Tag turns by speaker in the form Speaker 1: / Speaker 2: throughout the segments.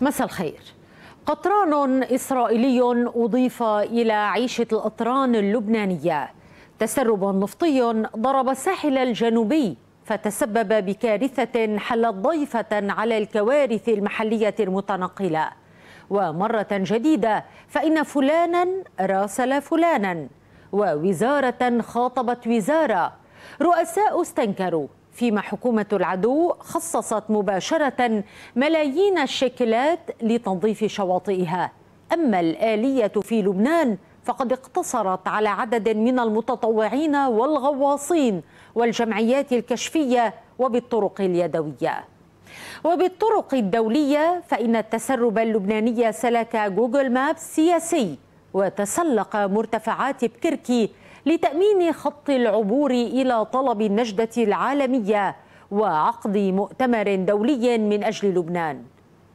Speaker 1: مساء الخير قطران إسرائيلي أضيف إلى عيشة القطران اللبنانية تسرب نفطي ضرب الساحل الجنوبي فتسبب بكارثة حلت ضيفة على الكوارث المحلية المتنقلة ومرة جديدة فإن فلانا راسل فلانا ووزارة خاطبت وزارة رؤساء استنكروا فيما حكومة العدو خصصت مباشرة ملايين الشيكلات لتنظيف شواطئها أما الآلية في لبنان فقد اقتصرت على عدد من المتطوعين والغواصين والجمعيات الكشفية وبالطرق اليدوية وبالطرق الدولية فإن التسرب اللبناني سلك جوجل مابس سياسي وتسلق مرتفعات بكركي لتأمين خط العبور إلى طلب النجدة العالمية وعقد مؤتمر دولي من أجل لبنان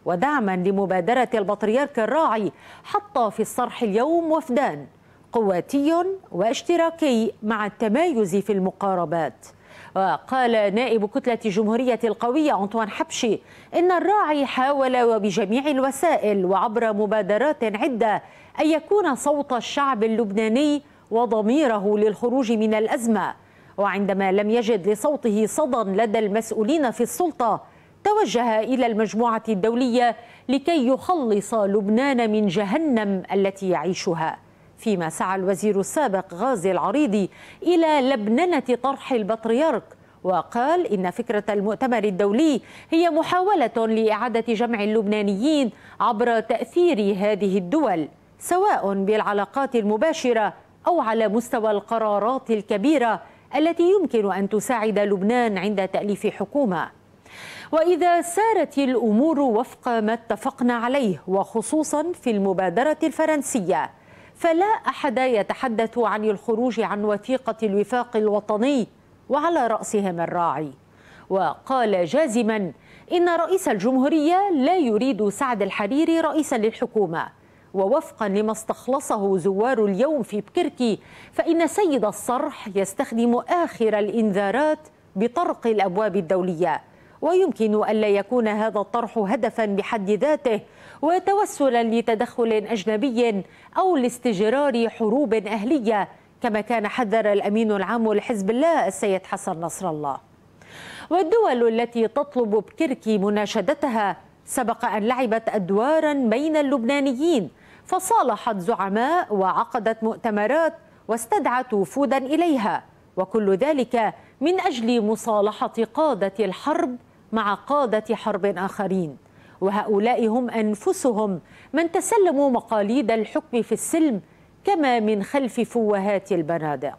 Speaker 1: ودعما لمبادرة البطريرك الراعي حتى في الصرح اليوم وفدان قواتي واشتراكي مع التمايز في المقاربات وقال نائب كتلة جمهورية القوية أنطوان حبشي إن الراعي حاول وبجميع الوسائل وعبر مبادرات عدة أن يكون صوت الشعب اللبناني وضميره للخروج من الأزمة وعندما لم يجد لصوته صدى لدى المسؤولين في السلطة توجه إلى المجموعة الدولية لكي يخلص لبنان من جهنم التي يعيشها فيما سعى الوزير السابق غازي العريضي إلى لبننة طرح البطريرك وقال إن فكرة المؤتمر الدولي هي محاولة لإعادة جمع اللبنانيين عبر تأثير هذه الدول سواء بالعلاقات المباشره او على مستوى القرارات الكبيره التي يمكن ان تساعد لبنان عند تاليف حكومه واذا سارت الامور وفق ما اتفقنا عليه وخصوصا في المبادره الفرنسيه فلا احد يتحدث عن الخروج عن وثيقه الوفاق الوطني وعلى راسهم الراعي وقال جازما ان رئيس الجمهوريه لا يريد سعد الحريري رئيسا للحكومه ووفقا لما استخلصه زوار اليوم في بكركي فإن سيد الصرح يستخدم آخر الإنذارات بطرق الأبواب الدولية ويمكن ألا يكون هذا الطرح هدفا بحد ذاته وتوسلا لتدخل أجنبي أو لاستجرار حروب أهلية كما كان حذر الأمين العام لحزب الله السيد حسن نصر الله والدول التي تطلب بكركي مناشدتها سبق أن لعبت أدوارا بين اللبنانيين فصالحت زعماء وعقدت مؤتمرات واستدعت وفودا اليها وكل ذلك من اجل مصالحه قاده الحرب مع قاده حرب اخرين وهؤلاء هم انفسهم من تسلموا مقاليد الحكم في السلم كما من خلف فوهات البنادق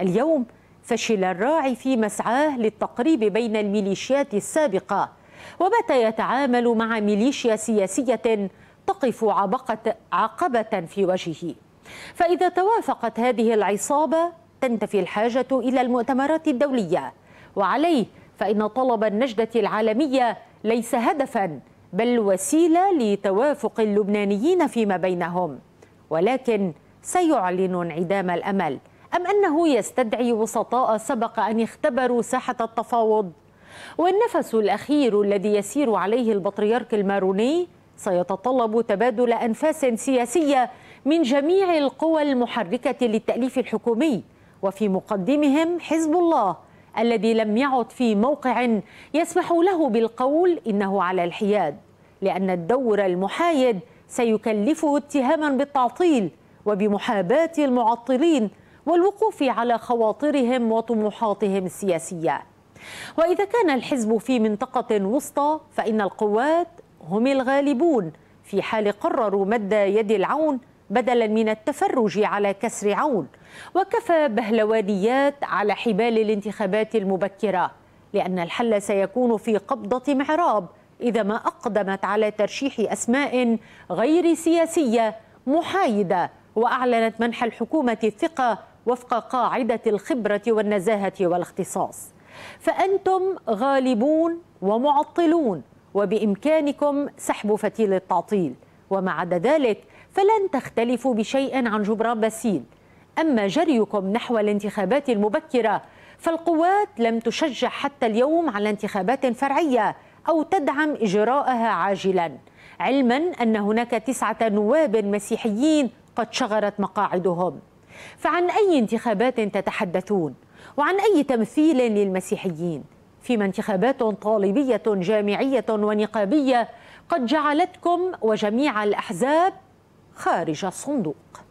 Speaker 1: اليوم فشل الراعي في مسعاه للتقريب بين الميليشيات السابقه وبات يتعامل مع ميليشيا سياسيه تقف عبقة عقبة في وجهه فإذا توافقت هذه العصابة تنتفي الحاجة إلى المؤتمرات الدولية وعليه فإن طلب النجدة العالمية ليس هدفا بل وسيلة لتوافق اللبنانيين فيما بينهم ولكن سيعلن انعدام الأمل أم أنه يستدعي وسطاء سبق أن اختبروا ساحة التفاوض والنفس الأخير الذي يسير عليه البطريرك الماروني سيتطلب تبادل أنفاس سياسية من جميع القوى المحركة للتأليف الحكومي وفي مقدمهم حزب الله الذي لم يعد في موقع يسمح له بالقول إنه على الحياد لأن الدور المحايد سيكلفه اتهاما بالتعطيل وبمحاباة المعطلين والوقوف على خواطرهم وطموحاتهم السياسيه واذا كان الحزب في منطقه وسطى فان القوات هم الغالبون في حال قرروا مد يد العون بدلا من التفرج على كسر عون وكفى بهلوانيات على حبال الانتخابات المبكره لان الحل سيكون في قبضه معراب اذا ما اقدمت على ترشيح اسماء غير سياسيه محايده واعلنت منح الحكومه الثقه وفق قاعده الخبره والنزاهه والاختصاص فانتم غالبون ومعطلون وبإمكانكم سحب فتيل التعطيل وما عدا ذلك فلن تختلفوا بشيء عن جبران باسيل أما جريكم نحو الانتخابات المبكرة فالقوات لم تشجع حتى اليوم على انتخابات فرعية أو تدعم إجراءها عاجلا علما أن هناك تسعة نواب مسيحيين قد شغرت مقاعدهم فعن أي انتخابات تتحدثون وعن أي تمثيل للمسيحيين فيما انتخابات طالبية جامعية ونقابية قد جعلتكم وجميع الأحزاب خارج الصندوق